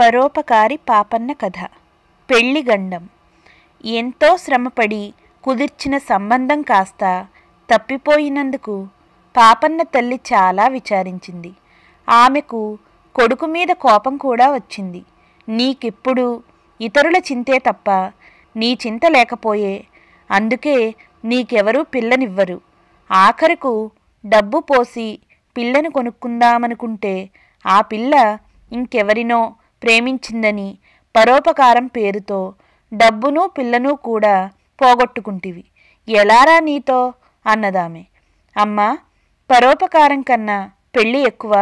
పరోపకారి పాపన్న కథ పెళ్లిగండం ఎంతో శ్రమపడి కుదిర్చిన సంబంధం కాస్త తప్పిపోయినందుకు పాపన్న తల్లి చాలా విచారించింది ఆమెకు కొడుకు మీద కోపం కూడా వచ్చింది నీకెప్పుడు ఇతరుల చింతే తప్ప నీ చింత లేకపోయే అందుకే నీకెవరూ పిల్లనివ్వరు ఆఖరుకు డబ్బు పోసి పిల్లను కొనుక్కుందామనుకుంటే ఆ పిల్ల ఇంకెవరినో ప్రేమించిందని పరోపకారం పేరుతో డబ్బును పిల్లను కూడా పోగొట్టుకుంటివి ఎలారా నీతో అన్నదామె అమ్మా పరోపకారం కన్నా పెళ్ళి ఎక్కువ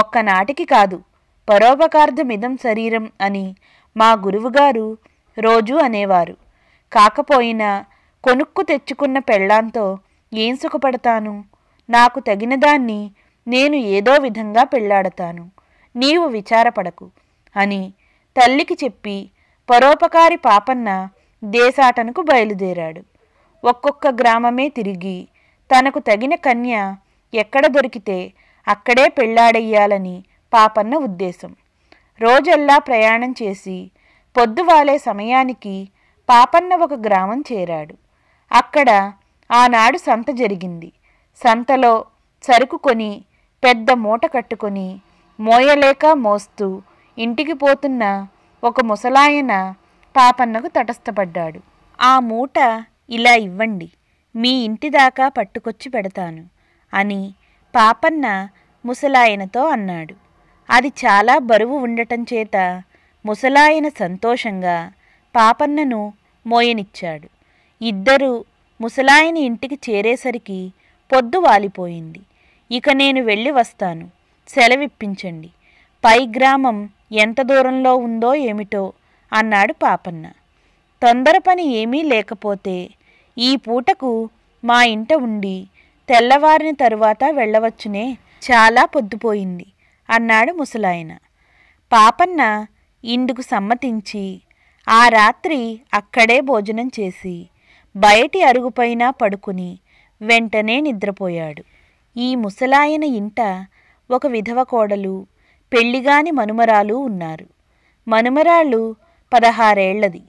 ఒక్కనాటికి కాదు పరోపకార్థమిదం శరీరం అని మా గురువుగారు రోజు అనేవారు కాకపోయినా కొనుక్కు తెచ్చుకున్న పెళ్ళాంతో ఏం సుఖపడతాను నాకు తగినదాన్ని నేను ఏదో విధంగా పెళ్ళాడతాను నీవు విచారపడకు అని తల్లికి చెప్పి పరోపకారి పాపన్న దేశాటనకు బయలుదేరాడు ఒక్కొక్క గ్రామమే తిరిగి తనకు తగిన కన్య ఎక్కడ దొరికితే అక్కడే పెళ్లాడెయ్యాలని పాపన్న ఉద్దేశం రోజల్లా ప్రయాణం చేసి పొద్దువాలే సమయానికి పాపన్న ఒక గ్రామం చేరాడు అక్కడ ఆనాడు సంత జరిగింది సంతలో సరుకు కొని పెద్ద మూట కట్టుకొని మోయలేక మోస్తూ ఇంటికి పోతున్న ఒక ముసలాయన పాపన్నకు తటస్థపడ్డాడు ఆ మూట ఇలా ఇవ్వండి మీ ఇంటి దాకా పట్టుకొచ్చి పెడతాను అని పాపన్న ముసలాయనతో అన్నాడు అది చాలా బరువు ఉండటం చేత ముసలాయన సంతోషంగా పాపన్నను మోయనిచ్చాడు ఇద్దరూ ముసలాయన ఇంటికి చేరేసరికి పొద్దు వాలిపోయింది ఇక నేను వెళ్ళి వస్తాను సెలవిప్పించండి పై గ్రామం ఎంత దూరంలో ఉందో ఏమిటో అన్నాడు పాపన్న తొందర పని ఏమీ లేకపోతే ఈ పూటకు మా ఇంట ఉండి తెల్లవారిన తరువాత వెళ్ళవచ్చునే చాలా పొద్దుపోయింది అన్నాడు ముసలాయన పాపన్న ఇందుకు సమ్మతించి ఆ రాత్రి అక్కడే భోజనం చేసి బయటి అరుగుపైన పడుకుని వెంటనే నిద్రపోయాడు ఈ ముసలాయన ఇంట ఒక విధవ కోడలు పెళ్లిగాని మనుమరాలు ఉన్నారు మనుమరాళ్ళు పదహారేళ్లది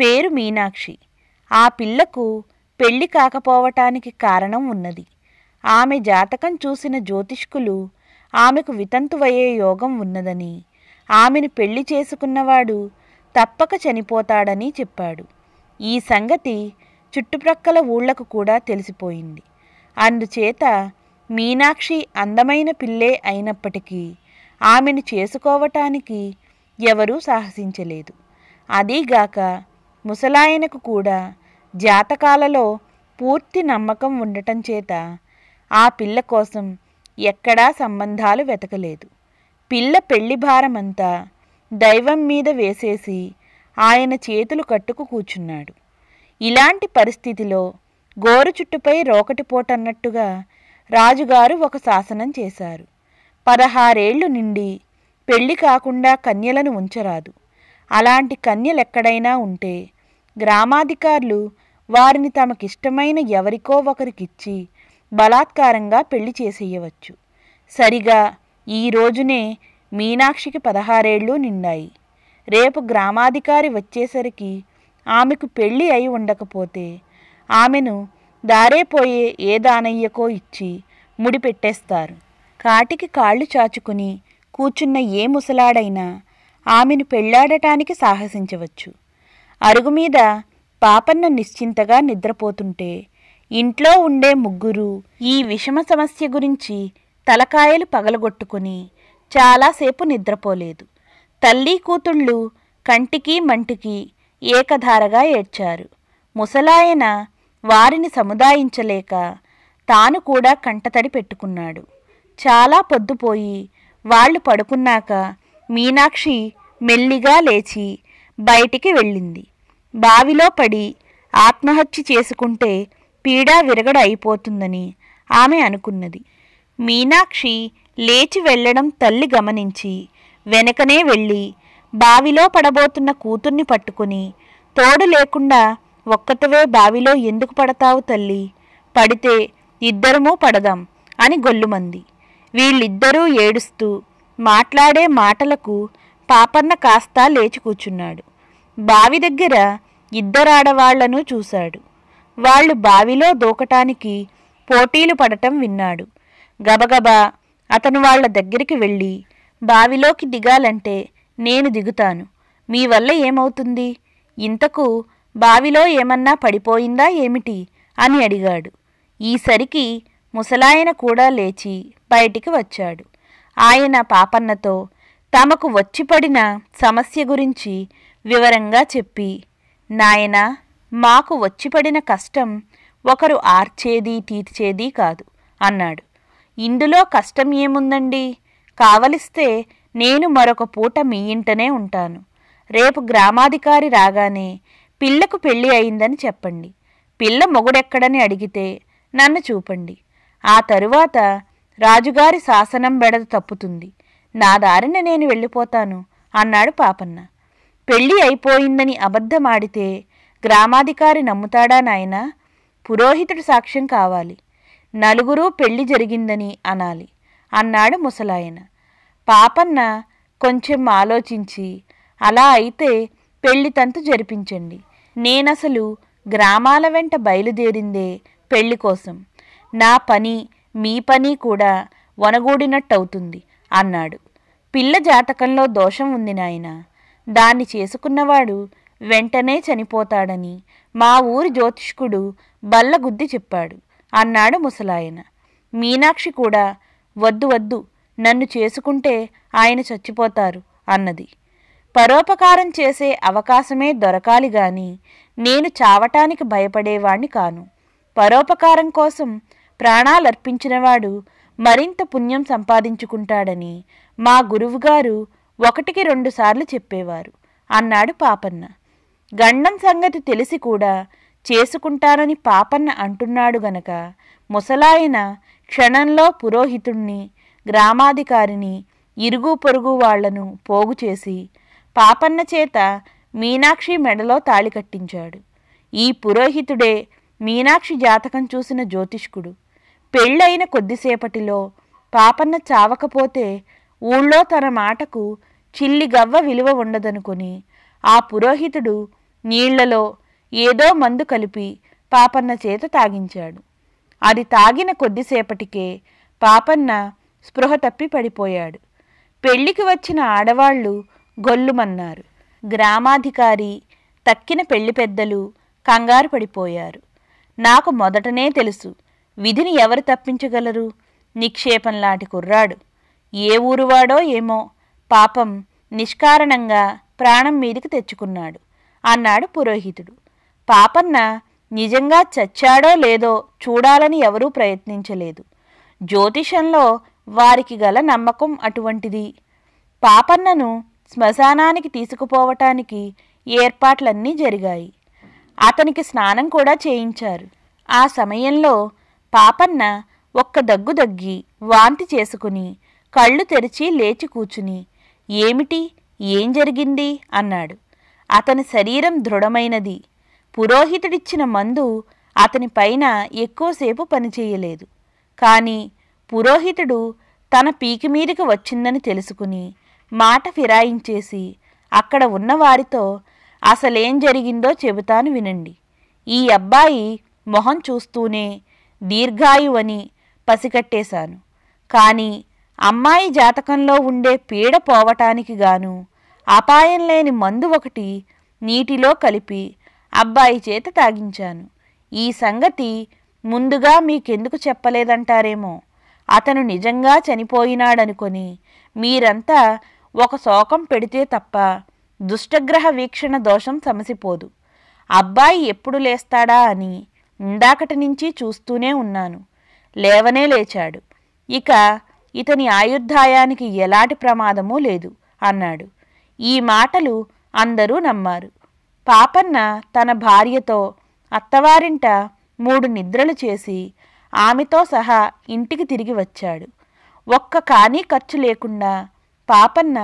పేరు మీనాక్షి ఆ పిల్లకు పెళ్లి కాకపోవటానికి కారణం ఉన్నది ఆమె జాతకం చూసిన జ్యోతిష్కులు ఆమెకు వితంతువయ్యే యోగం ఉన్నదని ఆమెను పెళ్లి చేసుకున్నవాడు తప్పక చనిపోతాడని చెప్పాడు ఈ సంగతి చుట్టుప్రక్కల ఊళ్లకు కూడా తెలిసిపోయింది అందుచేత మీనాక్షి అందమైన పిల్లే అయినప్పటికీ ఆమెను చేసుకోవటానికి ఎవరూ సాహసించలేదు అదీగాక ముసలాయనకు కూడా జాతకాలలో పూర్తి నమ్మకం ఉండటం చేత ఆ పిల్ల కోసం ఎక్కడా సంబంధాలు వెతకలేదు పిల్ల పెళ్లి భారమంతా దైవం మీద వేసేసి ఆయన చేతులు కట్టుకు కూర్చున్నాడు ఇలాంటి పరిస్థితిలో గోరు చుట్టుపై రోకటిపోటన్నట్టుగా రాజుగారు ఒక శాసనం చేశారు పదహారేళ్లు నిండి పెళ్లి కాకుండా కన్యలను ఉంచరాదు అలాంటి కన్యలెక్కడైనా ఉంటే గ్రామాధికారులు వారిని తమకిష్టమైన ఎవరికో ఒకరికిచ్చి బలాత్కారంగా పెళ్లి చేసేయవచ్చు సరిగా ఈ రోజునే మీనాక్షికి పదహారేళ్ళు నిండాయి రేపు గ్రామాధికారి వచ్చేసరికి ఆమెకు పెళ్ళి అయి ఉండకపోతే ఆమెను దారేపోయే ఏ దానయ్యకో ఇచ్చి ముడిపెట్టేస్తారు కాటికి కాళ్ళు చాచుకుని కూచున్న ఏ ముసలాడైనా ఆమెను పెళ్లాడటానికి సాహసించవచ్చు అరుగు మీద పాపన్న నిశ్చింతగా నిద్రపోతుంటే ఇంట్లో ఉండే ముగ్గురు ఈ విషమ సమస్య గురించి తలకాయలు పగలగొట్టుకుని చాలాసేపు నిద్రపోలేదు తల్లి కూతుళ్ళు కంటికి మంటికి ఏకధారగా ఏడ్చారు ముసలాయన వారిని సముదాయించలేక తాను కూడా కంటతడి పెట్టుకున్నాడు చాలా పొద్దుపోయి వాళ్ళు పడుకున్నాక మీనాక్షి మెల్లిగా లేచి బయటికి వెళ్ళింది బావిలో పడి ఆత్మహత్య చేసుకుంటే పీడా విరగడ అయిపోతుందని ఆమె అనుకున్నది మీనాక్షి లేచి వెళ్ళడం తల్లి గమనించి వెనకనే వెళ్ళి బావిలో పడబోతున్న కూతుర్ని పట్టుకుని తోడు లేకుండా ఒక్కతవే బావిలో ఎందుకు పడతావు తల్లి పడితే ఇద్దరమూ పడదాం అని గొల్లుమంది వీళ్ళిద్దరూ ఏడుస్తూ మాట్లాడే మాటలకు పాపన్న కాస్త లేచి కూర్చున్నాడు బావి దగ్గర ఇద్దరాడవాళ్లను చూశాడు వాళ్ళు బావిలో దూకటానికి పోటీలు పడటం విన్నాడు గబగబా అతను వాళ్ల దగ్గరికి వెళ్ళి బావిలోకి దిగాలంటే నేను దిగుతాను మీ వల్ల ఏమవుతుంది ఇంతకు బావిలో ఏమన్నా పడిపోయిందా ఏమిటి అని అడిగాడు ఈసరికి ముసలాయన కూడా లేచి బయటికి వచ్చాడు ఆయన పాపన్నతో తమకు వచ్చిపడిన సమస్య గురించి వివరంగా చెప్పి నాయన మాకు వచ్చిపడిన కష్టం ఒకరు ఆర్చేది తీర్చేది కాదు అన్నాడు ఇందులో కష్టం ఏముందండి కావలిస్తే నేను మరొక పూట మీ ఇంటనే ఉంటాను రేపు గ్రామాధికారి రాగానే పిల్లకు పెళ్ళి అయిందని చెప్పండి పిల్ల మొగుడెక్కడని అడిగితే నన్ను చూపండి ఆ తరువాత రాజుగారి శాసనం బెడద తప్పుతుంది నా దారిన నేను వెళ్ళిపోతాను అన్నాడు పాపన్న పెళ్ళి అయిపోయిందని అబద్ధమాడితే గ్రామాధికారి నమ్ముతాడా నాయనా పురోహితుడు సాక్ష్యం కావాలి నలుగురు పెళ్లి జరిగిందని అనాలి అన్నాడు ముసలాయన పాపన్న కొంచెం ఆలోచించి అలా అయితే పెళ్లి తంతు జరిపించండి నేనసలు గ్రామాల వెంట బయలుదేరిందే పెళ్లి కోసం నా పని మీ పని కూడా వనగూడినట్టవుతుంది అన్నాడు పిల్ల జాతకంలో దోషం ఉంది నాయన దాన్ని చేసుకున్నవాడు వెంటనే చనిపోతాడని మా ఊరి జ్యోతిష్కుడు బల్లగుద్ది చెప్పాడు అన్నాడు ముసలాయన మీనాక్షి కూడా వద్దు వద్దు నన్ను చేసుకుంటే ఆయన చచ్చిపోతారు అన్నది పరోపకారం చేసే అవకాశమే దొరకాలి గాని నేను చావటానికి భయపడేవాణ్ణి కాను పరోపకారం కోసం ప్రాణాలర్పించినవాడు మరింత పుణ్యం సంపాదించుకుంటాడని మా గురువుగారు ఒకటికి రెండుసార్లు చెప్పేవారు అన్నాడు పాపన్న గండం సంగతి తెలిసి కూడా చేసుకుంటానని పాపన్న అంటున్నాడు గనక ముసలాయన క్షణంలో పురోహితుణ్ణి గ్రామాధికారిని ఇరుగు పొరుగు వాళ్లను పోగు చేసి పాపన్న చేత మీనాక్షి మెడలో తాళి కట్టించాడు ఈ పురోహితుడే మీనాక్షి జాతకం చూసిన జ్యోతిష్కుడు పెళ్ళైన కొద్దిసేపటిలో పాపన్న చావకపోతే ఊళ్ళో తన మాటకు చిల్లి గవ్వ విలువ ఉండదనుకుని ఆ పురోహితుడు నీళ్లలో ఏదో మందు కలిపి పాపన్న చేత తాగించాడు అది తాగిన కొద్దిసేపటికే పాపన్న స్పృహ తప్పి పడిపోయాడు పెళ్లికి వచ్చిన ఆడవాళ్లు గొల్లుమన్నారు గ్రామాధికారి తక్కిన పెళ్లి పెద్దలు కంగారు పడిపోయారు నాకు మొదటనే తెలుసు విధిని ఎవరు తప్పించగలరు నిక్షేపం లాంటి కుర్రాడు ఏ ఊరువాడో ఏమో పాపం నిష్కారణంగా ప్రాణం మీదికి తెచ్చుకున్నాడు అన్నాడు పురోహితుడు పాపన్న నిజంగా చచ్చాడో లేదో చూడాలని ఎవరూ ప్రయత్నించలేదు జ్యోతిషంలో వారికి గల నమ్మకం అటువంటిది పాపన్నను శ్మశానానికి తీసుకుపోవటానికి ఏర్పాట్లన్నీ జరిగాయి అతనికి స్నానం కూడా చేయించారు ఆ సమయంలో పాపన్న ఒక్క దగ్గు దగ్గి వాంతి చేసుకుని కళ్ళు తెరిచి లేచి కూచుని ఏమిటి ఏం జరిగింది అన్నాడు అతని శరీరం దృఢమైనది పురోహితుడిచ్చిన మందు అతని పైన ఎక్కువసేపు పనిచేయలేదు కానీ పురోహితుడు తన పీకిమీదికి వచ్చిందని తెలుసుకుని మాట ఫిరాయించేసి అక్కడ ఉన్నవారితో అసలేం జరిగిందో చెబుతాను వినండి ఈ అబ్బాయి మొహం చూస్తూనే దీర్ఘాయువని పసికట్టేశాను కానీ అమ్మాయి జాతకంలో ఉండే పీడ పోవటానికి గాను అపాయం లేని మందు ఒకటి నీటిలో కలిపి అబ్బాయి చేత తాగించాను ఈ సంగతి ముందుగా మీకెందుకు చెప్పలేదంటారేమో అతను నిజంగా చనిపోయినాడనుకొని మీరంతా ఒక శోకం పెడితే తప్ప దుష్టగ్రహ వీక్షణ దోషం సమసిపోదు అబ్బాయి ఎప్పుడు లేస్తాడా అని ఇందాకటి నుంచి చూస్తూనే ఉన్నాను లేవనే లేచాడు ఇక ఇతని ఆయుర్ధాయానికి ఎలాంటి ప్రమాదమూ లేదు అన్నాడు ఈ మాటలు అందరూ నమ్మారు పాపన్న తన భార్యతో అత్తవారింట మూడు నిద్రలు చేసి ఆమెతో సహా ఇంటికి తిరిగి వచ్చాడు ఒక్క కానీ ఖర్చు లేకుండా పాపన్న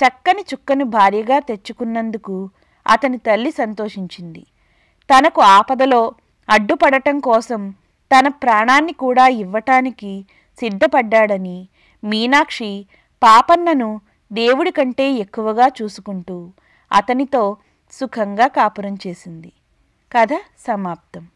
చక్కని చుక్కని భార్యగా తెచ్చుకున్నందుకు అతని తల్లి సంతోషించింది తనకు ఆపదలో అడ్డుపడటం కోసం తన ప్రాణాన్ని కూడా ఇవ్వటానికి సిద్ధపడ్డాడని మీనాక్షి పాపన్నను దేవుడి కంటే ఎక్కువగా చూసుకుంటూ అతనితో సుఖంగా కాపురం చేసింది కథ సమాప్తం